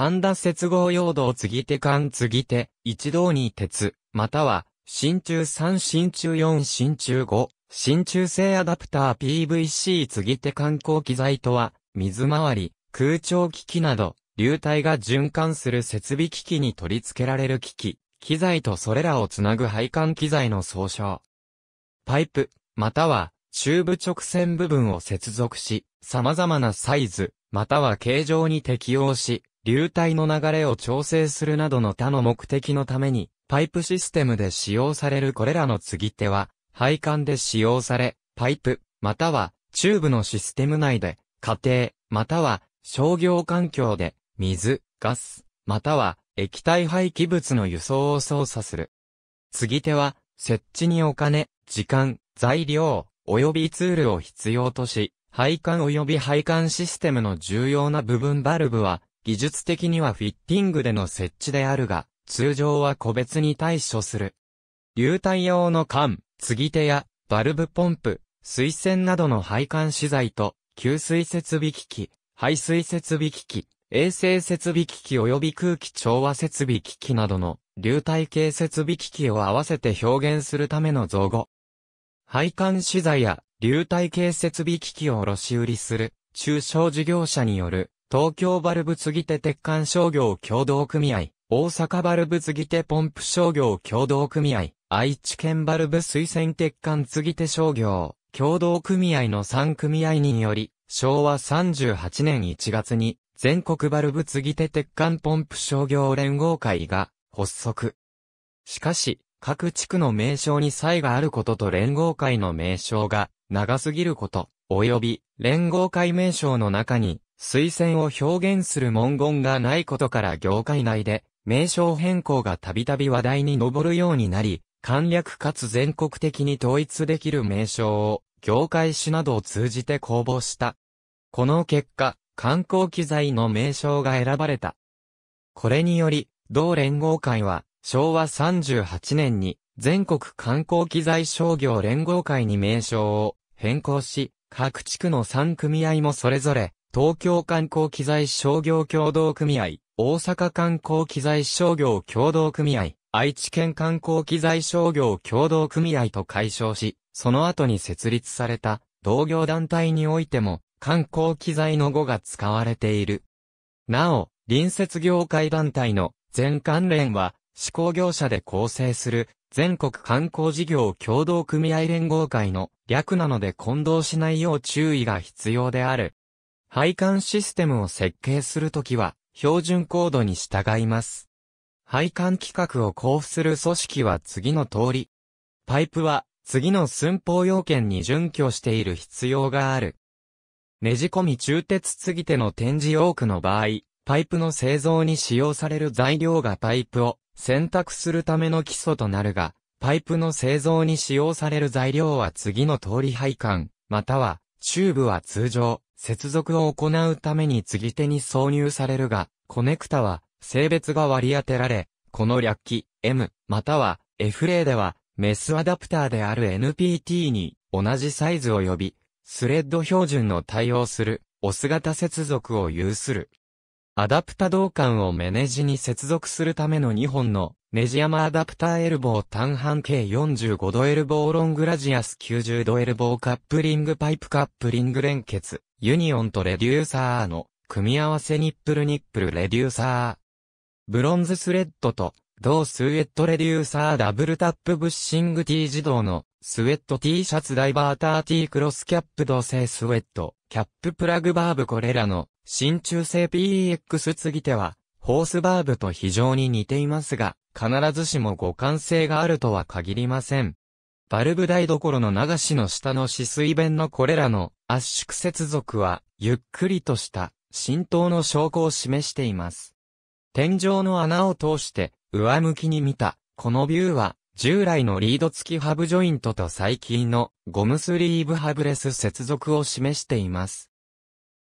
半田接合用土を継ぎ手間継ぎ手、一堂に鉄、または、真鍮3真鍮4真鍮5、真鍮製アダプター PVC 継ぎ手観光機材とは、水回り、空調機器など、流体が循環する設備機器に取り付けられる機器、機材とそれらをつなぐ配管機材の総称。パイプ、または、チューブ直線部分を接続し、様々なサイズ、または形状に適用し、流体の流れを調整するなどの他の目的のために、パイプシステムで使用されるこれらの継ぎ手は、配管で使用され、パイプ、またはチューブのシステム内で、家庭、または商業環境で、水、ガス、または液体廃棄物の輸送を操作する。継ぎ手は、設置にお金、時間、材料、及びツールを必要とし、配管及び配管システムの重要な部分バルブは、技術的にはフィッティングでの設置であるが、通常は個別に対処する。流体用の管、継ぎ手や、バルブポンプ、水栓などの配管資材と、給水設備機器、排水設備機器、衛生設備機器及び空気調和設備機器などの流体系設備機器を合わせて表現するための造語。配管資材や流体系設備機器を卸売りする中小事業者による東京バルブ継手鉄管商業協同組合、大阪バルブ継手ポンプ商業協同組合、愛知県バルブ水洗鉄管継手商業協同組合の3組合により、昭和38年1月に全国バルブ継手鉄管ポンプ商業連合会が発足。しかし、各地区の名称に差異があることと連合会の名称が長すぎること、及び連合会名称の中に水仙を表現する文言がないことから業界内で、名称変更がたびたび話題に上るようになり、簡略かつ全国的に統一できる名称を、業界誌などを通じて公募した。この結果、観光機材の名称が選ばれた。これにより、同連合会は、昭和38年に、全国観光機材商業連合会に名称を変更し、各地区の3組合もそれぞれ、東京観光機材商業協同組合、大阪観光機材商業協同組合、愛知県観光機材商業協同組合と解消し、その後に設立された同業団体においても観光機材の語が使われている。なお、隣接業界団体の全関連は、施行業者で構成する全国観光事業協同組合連合会の略なので混同しないよう注意が必要である。配管システムを設計するときは、標準コードに従います。配管規格を交付する組織は次の通り。パイプは、次の寸法要件に準拠している必要がある。ねじ込み中鉄継ぎ手の展示多くの場合、パイプの製造に使用される材料がパイプを選択するための基礎となるが、パイプの製造に使用される材料は次の通り配管、または、チューブは通常、接続を行うために継ぎ手に挿入されるが、コネクタは性別が割り当てられ、この略記 M または F 例ではメスアダプターである NPT に同じサイズを呼び、スレッド標準の対応するオス型接続を有する。アダプタ導管をメネジに接続するための2本のネジ山アダプターエルボー単半径45度エルボーロングラジアス90度エルボーカップリングパイプカップリング連結。ユニオンとレデューサーの組み合わせニップルニップルレデューサー。ブロンズスレッドと同スウェットレデューサーダブルタップブッシング T 自動のスウェット T シャツダイバーター T クロスキャップ同性スウェット、キャッププラグバーブこれらの真鍮製 PEX 継ぎ手はホースバーブと非常に似ていますが、必ずしも互換性があるとは限りません。バルブ台所の流しの下の止水弁のこれらの圧縮接続は、ゆっくりとした浸透の証拠を示しています。天井の穴を通して上向きに見た、このビューは、従来のリード付きハブジョイントと最近のゴムスリーブハブレス接続を示しています。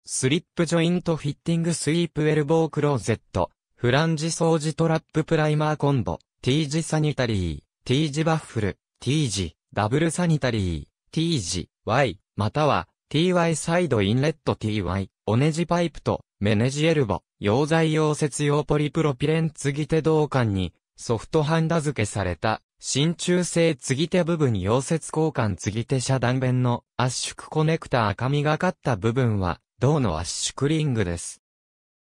スリップジョイントフィッティングスイープエルボークローゼット、フランジ掃除トラッププライマーコンボ、T 字サニタリー、T 字バッフル、T 字、ダブルサニタリー、T 字、Y、または TY サイドインレット TY、オネジパイプと、メネジエルボ、溶剤溶接用ポリプロピレン継ぎ手導管に、ソフトハンダ付けされた、真鍮製継ぎ手部分溶接交換継ぎ手遮断弁の圧縮コネクタ赤みがかった部分は、銅の圧縮リングです。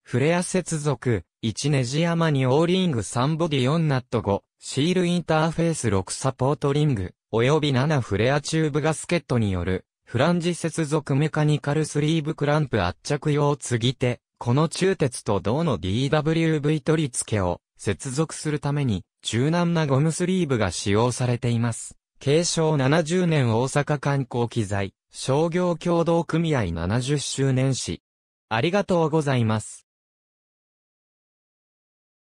フレア接続、1ネジ山にオーリング3ボディ4ナット5、シールインターフェース6サポートリング、及び7フレアチューブガスケットによるフランジ接続メカニカルスリーブクランプ圧着用継ぎ手、この中鉄と銅の DWV 取り付けを接続するために、柔軟なゴムスリーブが使用されています。継承70年大阪観光機材、商業協同組合70周年史。ありがとうございます。